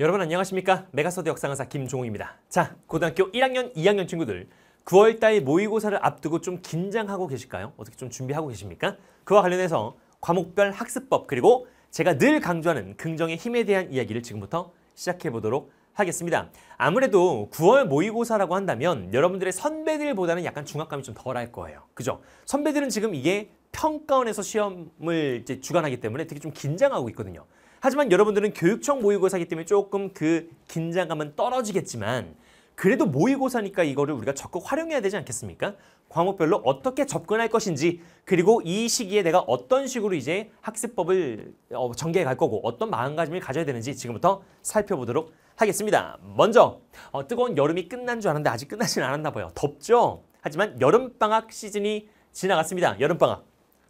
여러분 안녕하십니까? 메가서드 역사강사 김종욱입니다 자, 고등학교 1학년, 2학년 친구들 9월달 모의고사를 앞두고 좀 긴장하고 계실까요? 어떻게 좀 준비하고 계십니까? 그와 관련해서 과목별 학습법 그리고 제가 늘 강조하는 긍정의 힘에 대한 이야기를 지금부터 시작해 보도록 하겠습니다. 아무래도 9월 모의고사라고 한다면 여러분들의 선배들보다는 약간 중압감이 좀 덜할 거예요. 그죠? 선배들은 지금 이게 평가원에서 시험을 이제 주관하기 때문에 되게 좀 긴장하고 있거든요. 하지만 여러분들은 교육청 모의고사기 이 때문에 조금 그 긴장감은 떨어지겠지만 그래도 모의고사니까 이거를 우리가 적극 활용해야 되지 않겠습니까? 과목별로 어떻게 접근할 것인지 그리고 이 시기에 내가 어떤 식으로 이제 학습법을 어, 전개해 갈 거고 어떤 마음가짐을 가져야 되는지 지금부터 살펴보도록 하겠습니다. 먼저 어, 뜨거운 여름이 끝난 줄 알았는데 아직 끝나진 않았나 봐요. 덥죠? 하지만 여름방학 시즌이 지나갔습니다. 여름방학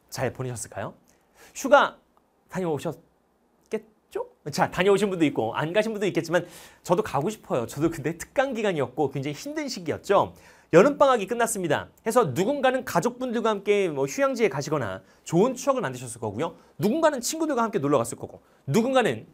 잘 보내셨을까요? 휴가 다녀오셨 있죠? 자, 다녀오신 분도 있고 안 가신 분도 있겠지만 저도 가고 싶어요. 저도 근데 특강 기간이었고 굉장히 힘든 시기였죠. 여름방학이 끝났습니다. 해서 누군가는 가족분들과 함께 뭐 휴양지에 가시거나 좋은 추억을 만드셨을 거고요. 누군가는 친구들과 함께 놀러 갔을 거고 누군가는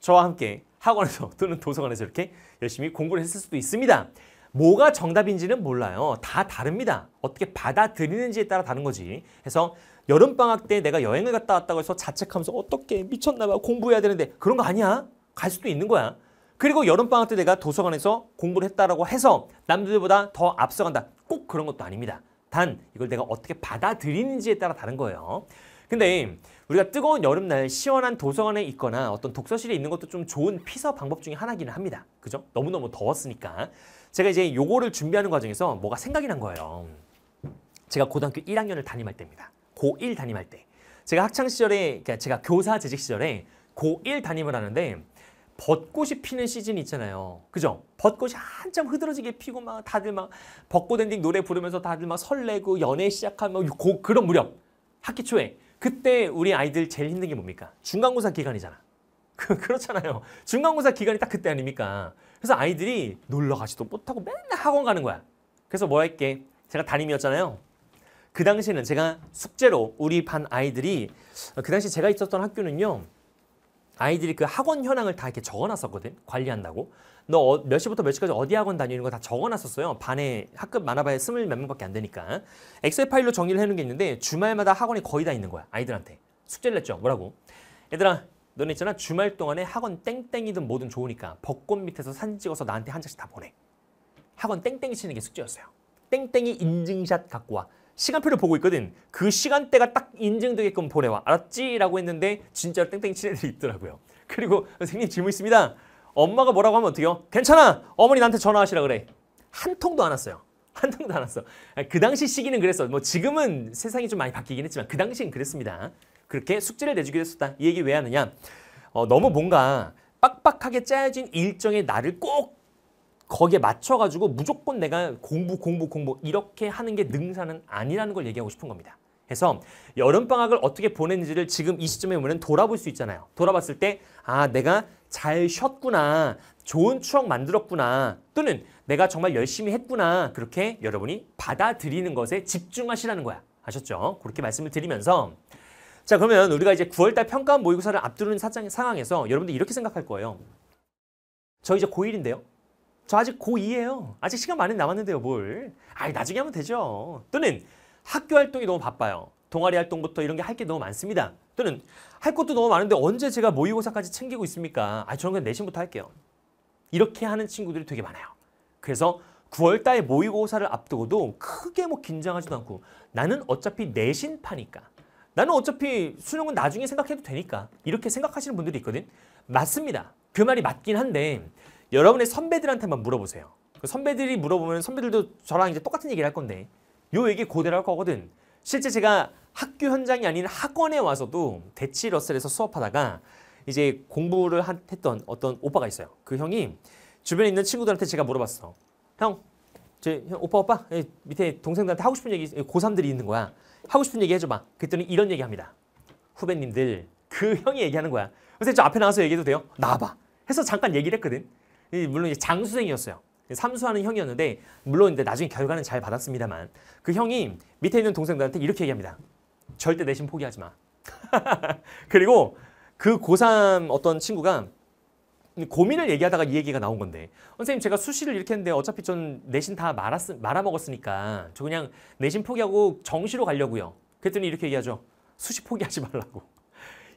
저와 함께 학원에서 또는 도서관에서 이렇게 열심히 공부를 했을 수도 있습니다. 뭐가 정답인지는 몰라요. 다 다릅니다. 어떻게 받아들이는지에 따라 다른 거지. 해서 여름방학 때 내가 여행을 갔다 왔다고 해서 자책하면서 어떻게 미쳤나 봐 공부해야 되는데 그런 거 아니야. 갈 수도 있는 거야. 그리고 여름방학 때 내가 도서관에서 공부를 했다라고 해서 남들보다 더 앞서간다. 꼭 그런 것도 아닙니다. 단 이걸 내가 어떻게 받아들이는지에 따라 다른 거예요. 근데 우리가 뜨거운 여름날 시원한 도서관에 있거나 어떤 독서실에 있는 것도 좀 좋은 피서 방법 중에 하나기는 합니다. 그죠? 너무너무 더웠으니까. 제가 이제 요거를 준비하는 과정에서 뭐가 생각이 난 거예요. 제가 고등학교 1학년을 담임할 때입니다. 고1 담임할 때 제가 학창 시절에 그러니까 제가 교사 재직 시절에 고1 담임을 하는데 벚꽃이 피는 시즌 있잖아요. 그죠? 벚꽃이 한참 흐드러지게 피고 막 다들 막 벚꽃 엔딩 노래 부르면서 다들 막 설레고 연애 시작하면 뭐 고, 그런 무렵 학기 초에 그때 우리 아이들 제일 힘든 게 뭡니까? 중간고사 기간이잖아. 그, 렇잖아요 중간고사 기간이 딱 그때 아닙니까? 그래서 아이들이 놀러 가지도 못하고 맨날 학원 가는 거야. 그래서 뭐할게 제가 담임이었잖아요. 그 당시에는 제가 숙제로 우리 반 아이들이 그 당시 제가 있었던 학교는요. 아이들이 그 학원 현황을 다 이렇게 적어놨었거든 관리한다고 너몇 어, 시부터 몇 시까지 어디 학원 다니는 거 다 적어놨었어요 반에 학급 많아봐야 스물 몇 명밖에 안 되니까 엑셀 파일로 정리를 해놓은 게 있는데 주말마다 학원이 거의 다 있는 거야 아이들한테 숙제를 냈죠 뭐라고 얘들아 너네 있잖아 주말 동안에 학원 땡땡이든 뭐든 좋으니까 벚꽃 밑에서 사진 찍어서 나한테 한 장씩 다 보내 학원 땡땡이 치는 게 숙제였어요 땡땡이 인증샷 갖고 와 시간표를 보고 있거든. 그 시간대가 딱 인증되게끔 보내와. 알았지? 라고 했는데 진짜로 땡땡이 친는 애들이 있더라고요. 그리고 선생님 질문 있습니다. 엄마가 뭐라고 하면 어떡해요? 괜찮아! 어머니 나한테 전화하시라 그래. 한 통도 안 왔어요. 한 통도 안 왔어. 그 당시 시기는 그랬어. 뭐 지금은 세상이 좀 많이 바뀌긴 했지만 그 당시엔 그랬습니다. 그렇게 숙제를 내주기로 했었다. 이 얘기 왜 하느냐. 어, 너무 뭔가 빡빡하게 짜여진 일정에 나를 꼭 거기에 맞춰가지고 무조건 내가 공부 공부 공부 이렇게 하는 게 능사는 아니라는 걸 얘기하고 싶은 겁니다. 그래서 여름방학을 어떻게 보냈는지를 지금 이 시점에 보면 돌아볼 수 있잖아요. 돌아봤을 때 아 내가 잘 쉬었구나. 좋은 추억 만들었구나. 또는 내가 정말 열심히 했구나. 그렇게 여러분이 받아들이는 것에 집중하시라는 거야. 아셨죠? 그렇게 말씀을 드리면서 자 그러면 우리가 이제 9월달 평가원 모의고사를 앞두는 사장, 상황에서 여러분들 이렇게 생각할 거예요. 저 이제 고1인데요. 저 아직 고2예요. 아직 시간 많이 남았는데요, 뭘. 아이, 나중에 하면 되죠. 또는 학교 활동이 너무 바빠요. 동아리 활동부터 이런 게 할 게 너무 많습니다. 또는 할 것도 너무 많은데 언제 제가 모의고사까지 챙기고 있습니까? 아, 저는 그냥 내신부터 할게요. 이렇게 하는 친구들이 되게 많아요. 그래서 9월달 모의고사를 앞두고도 크게 뭐 긴장하지도 않고 나는 어차피 내신파니까 나는 어차피 수능은 나중에 생각해도 되니까 이렇게 생각하시는 분들이 있거든. 맞습니다. 그 말이 맞긴 한데 여러분의 선배들한테만 물어보세요. 그 선배들이 물어보면 선배들도 저랑 이제 똑같은 얘기를 할 건데 요 얘기 고대로 할 거거든. 실제 제가 학교 현장이 아닌 학원에 와서도 대치 러셀에서 수업하다가 이제 공부를 했던 어떤 오빠가 있어요. 그 형이 주변에 있는 친구들한테 제가 물어봤어. 형, 제 형, 오빠 오빠 예, 밑에 동생들한테 하고 싶은 얘기 예, 고3들이 있는 거야. 하고 싶은 얘기 해줘봐. 그랬더니 이런 얘기합니다. 후배님들 그 형이 얘기하는 거야. 그래서 저 앞에 나와서 얘기해도 돼요? 나와봐. 해서 잠깐 얘기를 했거든. 물론 장수생이었어요. 삼수하는 형이었는데 물론 이제 나중에 결과는 잘 받았습니다만 그 형이 밑에 있는 동생들한테 이렇게 얘기합니다. 절대 내신 포기하지 마. 그리고 그 고3 어떤 친구가 고민을 얘기하다가 이 얘기가 나온 건데 선생님 제가 수시를 이렇게 했는데 어차피 전 내신 다 말았, 말아먹었으니까 저 그냥 내신 포기하고 정시로 가려고요. 그랬더니 이렇게 얘기하죠. 수시 포기하지 말라고.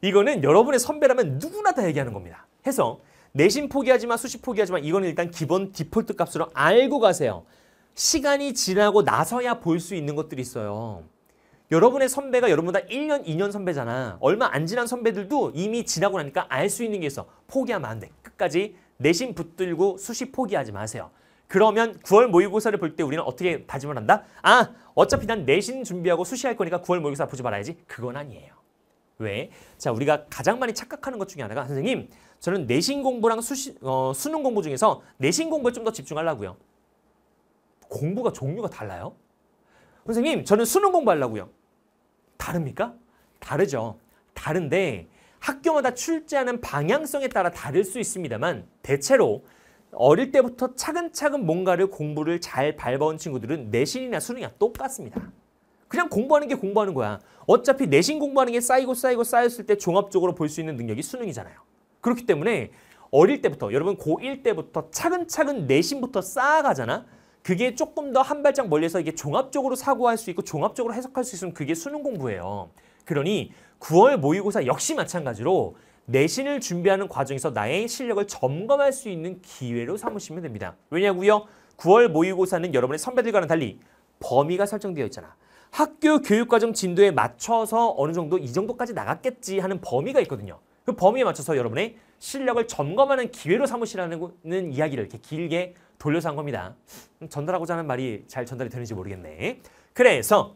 이거는 여러분의 선배라면 누구나 다 얘기하는 겁니다. 해서 내신 포기하지만 수시 포기하지만 이건 일단 기본 디폴트 값으로 알고 가세요. 시간이 지나고 나서야 볼 수 있는 것들이 있어요. 여러분의 선배가 여러분보다 1년, 2년 선배잖아. 얼마 안 지난 선배들도 이미 지나고 나니까 알 수 있는 게 있어. 포기하면 안 돼. 끝까지 내신 붙들고 수시 포기하지 마세요. 그러면 9월 모의고사를 볼 때 우리는 어떻게 다짐을 한다? 아, 어차피 난 내신 준비하고 수시할 거니까 9월 모의고사 보지 말아야지. 그건 아니에요. 왜? 자, 우리가 가장 많이 착각하는 것 중에 하나가 선생님, 저는 내신 공부랑 수시, 어, 수능 공부 중에서 내신 공부에 좀 더 집중하려고요. 공부가 종류가 달라요? 선생님, 저는 수능 공부하려고요. 다릅니까? 다르죠. 다른데 학교마다 출제하는 방향성에 따라 다를 수 있습니다만 대체로 어릴 때부터 차근차근 뭔가를 공부를 잘 밟아온 친구들은 내신이나 수능이랑 똑같습니다. 그냥 공부하는 게 공부하는 거야. 어차피 내신 공부하는 게 쌓이고 쌓이고 쌓였을 때 종합적으로 볼 수 있는 능력이 수능이잖아요. 그렇기 때문에 어릴 때부터 여러분 고1 때부터 차근차근 내신부터 쌓아가잖아. 그게 조금 더 한 발짝 멀리서 이게 종합적으로 사고할 수 있고 종합적으로 해석할 수 있으면 그게 수능 공부예요. 그러니 9월 모의고사 역시 마찬가지로 내신을 준비하는 과정에서 나의 실력을 점검할 수 있는 기회로 삼으시면 됩니다. 왜냐고요? 9월 모의고사는 여러분의 선배들과는 달리 범위가 설정되어 있잖아. 학교 교육과정 진도에 맞춰서 어느 정도 이 정도까지 나갔겠지 하는 범위가 있거든요. 그 범위에 맞춰서 여러분의 실력을 점검하는 기회로 삼으시라는 이야기를 이렇게 길게 돌려서 한 겁니다. 음, 전달하고자 하는 말이 잘 전달이 되는지 모르겠네. 그래서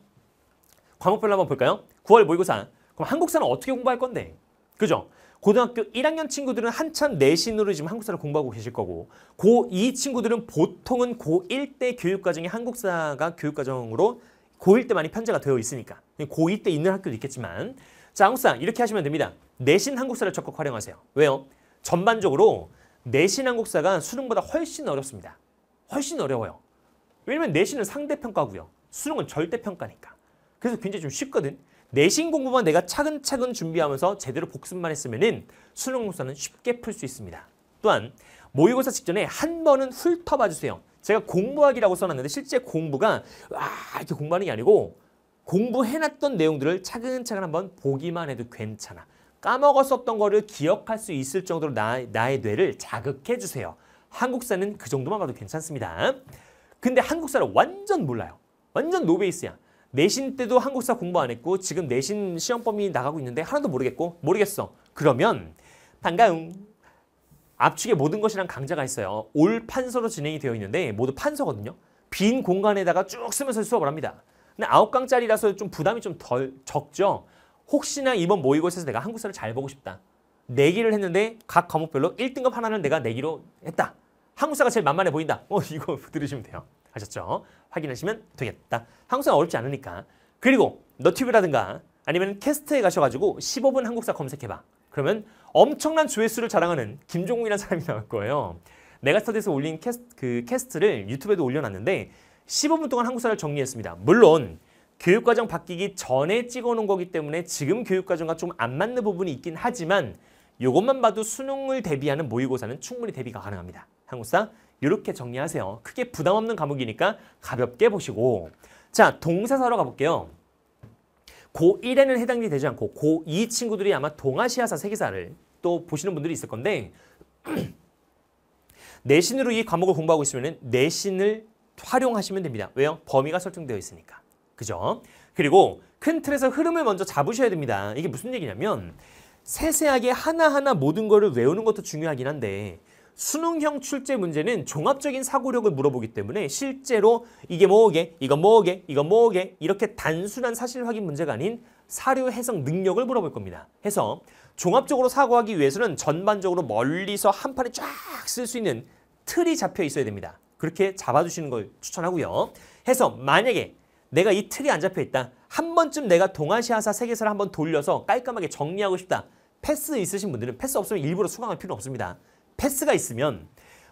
과목별로 한번 볼까요? 9월 모의고사. 그럼 한국사는 어떻게 공부할 건데? 그죠? 고등학교 1학년 친구들은 한참 내신으로 지금 한국사를 공부하고 계실 거고 고2 친구들은 보통은 고1 때 교육과정이 한국사가 교육과정으로 고1 때 많이 편제가 되어 있으니까 고2 때 있는 학교도 있겠지만 자한국사 이렇게 하시면 됩니다. 내신 한국사를 적극 활용하세요. 왜요? 전반적으로 내신 한국사가 수능보다 훨씬 어렵습니다. 훨씬 어려워요. 왜냐면 내신은 상대평가고요. 수능은 절대평가니까. 그래서 굉장히 좀 쉽거든. 내신 공부만 내가 차근차근 준비하면서 제대로 복습만 했으면 은 수능 공사는 쉽게 풀 수 있습니다. 또한 모의고사 직전에 한 번은 훑어봐 주세요. 제가 공부하기라고 써놨는데 실제 공부가 와 이렇게 공부하는 게 아니고 공부해놨던 내용들을 차근차근 한번 보기만 해도 괜찮아. 까먹었었던 거를 기억할 수 있을 정도로 나, 나의 뇌를 자극해주세요. 한국사는 그 정도만 봐도 괜찮습니다. 근데 한국사를 완전 몰라요. 완전 노베이스야. 내신 때도 한국사 공부 안 했고 지금 내신 시험 범위 나가고 있는데 하나도 모르겠고 모르겠어. 그러면 반가움. 압축의 모든 것이랑강좌가 있어요. 올 판서로 진행이 되어 있는데 모두 판서거든요. 빈 공간에다가 쭉 쓰면서 수업을 합니다. 근데 아홉 강짜리라서좀 부담이 좀 덜 적죠. 혹시나 이번 모의고사에서 내가 한국사를 잘 보고 싶다. 내기를 했는데 각 과목별로 1등급 하나는 내가 내기로 했다. 한국사가 제일 만만해 보인다. 어 이거 들으시면 돼요. 아셨죠? 확인하시면 되겠다. 한국사 어렵지 않으니까. 그리고 너튜브라든가 아니면 캐스트에 가셔가지고 15분 한국사 검색해봐. 그러면 엄청난 조회수를 자랑하는 김종국이라는 사람이 나올 거예요. 메가스터디에서 올린 캐스트, 그 캐스트를 유튜브에도 올려놨는데 15분 동안 한국사를 정리했습니다. 물론 교육과정 바뀌기 전에 찍어놓은 거기 때문에 지금 교육과정과 좀 안 맞는 부분이 있긴 하지만 이것만 봐도 수능을 대비하는 모의고사는 충분히 대비가 가능합니다. 한국사 이렇게 정리하세요. 크게 부담 없는 과목이니까 가볍게 보시고 자 동사사로 가볼게요. 고1에는 해당이 되지 않고 고2 친구들이 아마 동아시아사 세계사를 또 보시는 분들이 있을 건데 내신으로 이 과목을 공부하고 있으면 내신을 활용하시면 됩니다. 왜요? 범위가 설정되어 있으니까. 그죠? 그리고 큰 틀에서 흐름을 먼저 잡으셔야 됩니다. 이게 무슨 얘기냐면 세세하게 하나하나 모든 거를 외우는 것도 중요하긴 한데 수능형 출제 문제는 종합적인 사고력을 물어보기 때문에 실제로 이게 뭐게, 이거 뭐게, 이거 뭐게 이렇게 단순한 사실 확인 문제가 아닌 사료 해석 능력을 물어볼 겁니다. 해서 종합적으로 사고하기 위해서는 전반적으로 멀리서 한 판에 쫙 쓸 수 있는 틀이 잡혀 있어야 됩니다. 그렇게 잡아주시는 걸 추천하고요. 해서 만약에 내가 이 틀이 안 잡혀 있다. 한 번쯤 내가 동아시아사 세계사를 한 번 돌려서 깔끔하게 정리하고 싶다. 패스 있으신 분들은 패스 없으면 일부러 수강할 필요 없습니다. 패스가 있으면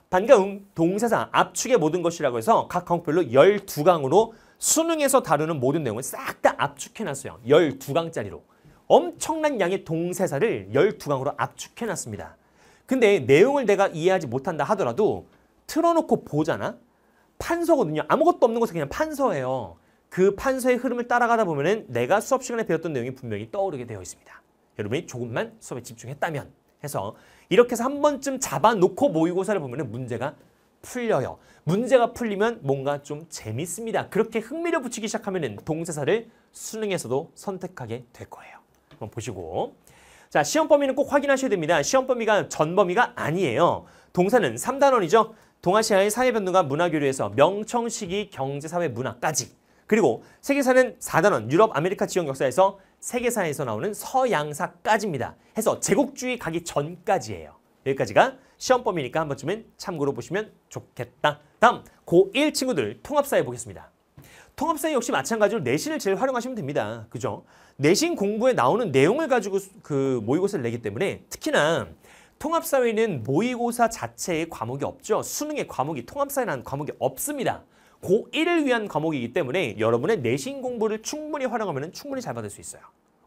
반가응 동사상 압축의 모든 것이라고 해서 각 강별로 12강으로 수능에서 다루는 모든 내용을 싹 다 압축해놨어요. 12강짜리로. 엄청난 양의 동사사를 12강으로 압축해놨습니다. 근데 내용을 내가 이해하지 못한다 하더라도 틀어놓고 보잖아? 판서거든요. 아무것도 없는 것을 그냥 판서예요. 그 판서의 흐름을 따라가다 보면 은 내가 수업 시간에 배웠던 내용이 분명히 떠오르게 되어 있습니다. 여러분이 조금만 수업에 집중했다면 해서 이렇게 해서 한 번쯤 잡아놓고 모의고사를 보면 문제가 풀려요. 문제가 풀리면 뭔가 좀 재밌습니다. 그렇게 흥미를 붙이기 시작하면 동사사를 수능에서도 선택하게 될 거예요. 한번 보시고 자 시험 범위는 꼭 확인하셔야 됩니다. 시험 범위가 전 범위가 아니에요. 동사는 3단원이죠. 동아시아의 사회 변동과 문화 교류에서 명청 시기 경제 사회 문화까지 그리고 세계사는 4단원 유럽 아메리카 지역 역사에서 세계사에서 나오는 서양사까지입니다. 해서 제국주의 가기 전까지예요. 여기까지가 시험 범위니까 한 번쯤은 참고로 보시면 좋겠다. 다음 고1 친구들 통합사회 보겠습니다. 통합사회 역시 마찬가지로 내신을 제일 활용하시면 됩니다. 그죠? 내신 공부에 나오는 내용을 가지고 그 모의고사를 내기 때문에 특히나 통합사회는 모의고사 자체의 과목이 없죠. 수능의 과목이 통합사회라는 과목이 없습니다. 고1을 위한 과목이기 때문에 여러분의 내신 공부를 충분히 활용하면 충분히 잘 받을 수 있어요.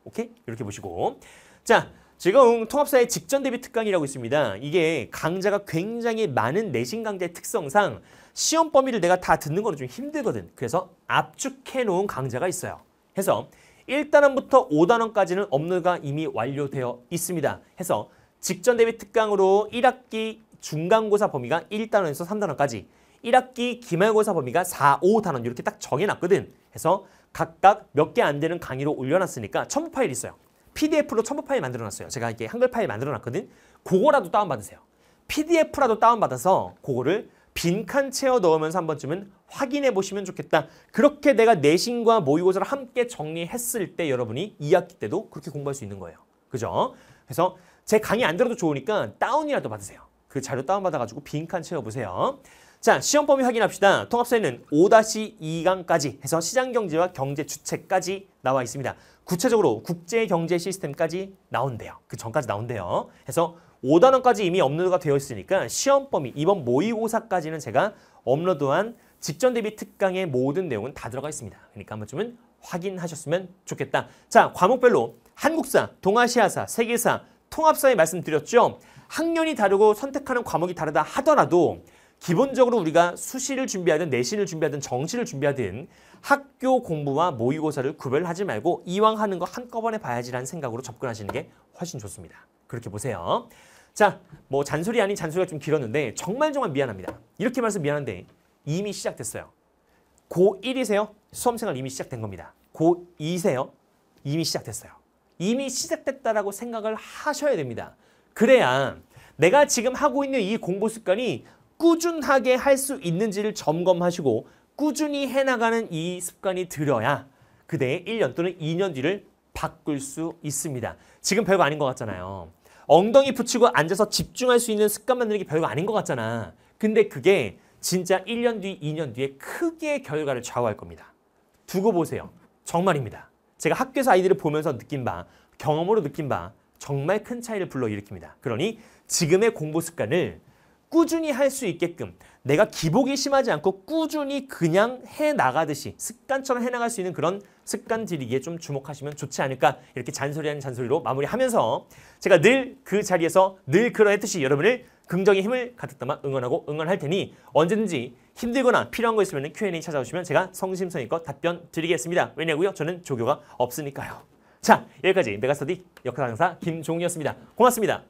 오케이? 이렇게 보시고 자 지금 통합사의 직전 대비 특강이라고 있습니다. 이게 강좌가 굉장히 많은 내신 강좌의 특성상 시험 범위를 내가 다 듣는 거는 좀 힘들거든. 그래서 압축해 놓은 강좌가 있어요. 해서 1단원부터 5단원까지는 업무가 이미 완료되어 있습니다. 해서 직전 대비 특강으로 1학기 중간고사 범위가 1단원에서 3단원까지 1학기 기말고사 범위가 4, 5 단원 이렇게 딱 정해놨거든. 그래서 각각 몇 개 안 되는 강의로 올려놨으니까 첨부 파일 있어요. PDF로 첨부 파일 만들어놨어요. 제가 이게 한글 파일 만들어놨거든. 그거라도 다운받으세요. PDF라도 다운받아서 그거를 빈칸 채워 넣으면서 한 번쯤은 확인해 보시면 좋겠다. 그렇게 내가 내신과 모의고사를 함께 정리했을 때 여러분이 2학기 때도 그렇게 공부할 수 있는 거예요. 그죠? 그래서 제 강의 안 들어도 좋으니까 다운이라도 받으세요. 그 자료 다운받아가지고 빈칸 채워보세요. 자, 시험범위 확인합시다. 통합세는 5-2강까지 해서 시장경제와 경제주체까지 나와 있습니다. 구체적으로 국제경제 시스템까지 나온대요. 그 전까지 나온대요. 해서 5단원까지 이미 업로드가 되어 있으니까 시험범위, 이번 모의고사까지는 제가 업로드한 직전 대비 특강의 모든 내용은 다 들어가 있습니다. 그러니까 한 번쯤은 확인하셨으면 좋겠다. 자, 과목별로 한국사, 동아시아사, 세계사, 통합사에 말씀드렸죠. 학년이 다르고 선택하는 과목이 다르다 하더라도 기본적으로 우리가 수시를 준비하든 내신을 준비하든 정시를 준비하든 학교 공부와 모의고사를 구별하지 말고 이왕 하는 거 한꺼번에 봐야지라는 생각으로 접근하시는 게 훨씬 좋습니다. 그렇게 보세요. 자, 뭐 잔소리 아닌 잔소리가 좀 길었는데 정말 정말 미안합니다. 이렇게 말해서 미안한데 이미 시작됐어요. 고1이세요? 수험생활 이미 시작된 겁니다. 고2세요? 이미 시작됐어요. 이미 시작됐다라고 생각을 하셔야 됩니다. 그래야 내가 지금 하고 있는 이 공부 습관이 꾸준하게 할 수 있는지를 점검하시고 꾸준히 해나가는 이 습관이 들어야 그대의 1년 또는 2년 뒤를 바꿀 수 있습니다. 지금 별거 아닌 것 같잖아요. 엉덩이 붙이고 앉아서 집중할 수 있는 습관 만드는 게 별거 아닌 것 같잖아. 근데 그게 진짜 1년 뒤, 2년 뒤에 크게 결과를 좌우할 겁니다. 두고 보세요. 정말입니다. 제가 학교에서 아이들을 보면서 느낀 바, 경험으로 느낀 바 정말 큰 차이를 불러일으킵니다. 그러니 지금의 공부 습관을 꾸준히 할 수 있게끔 내가 기복이 심하지 않고 꾸준히 그냥 해나가듯이 습관처럼 해나갈 수 있는 그런 습관 들이기에 좀 주목하시면 좋지 않을까 이렇게 잔소리하는 잔소리로 마무리하면서 제가 늘 그 자리에서 늘 그러했듯이 여러분을 긍정의 힘을 가득담아 응원하고 응원할 테니 언제든지 힘들거나 필요한 거 있으면 Q&A 찾아오시면 제가 성심성의껏 답변 드리겠습니다. 왜냐고요? 저는 조교가 없으니까요. 자, 여기까지 메가스터디 역사 강사 김종이었습니다. 고맙습니다.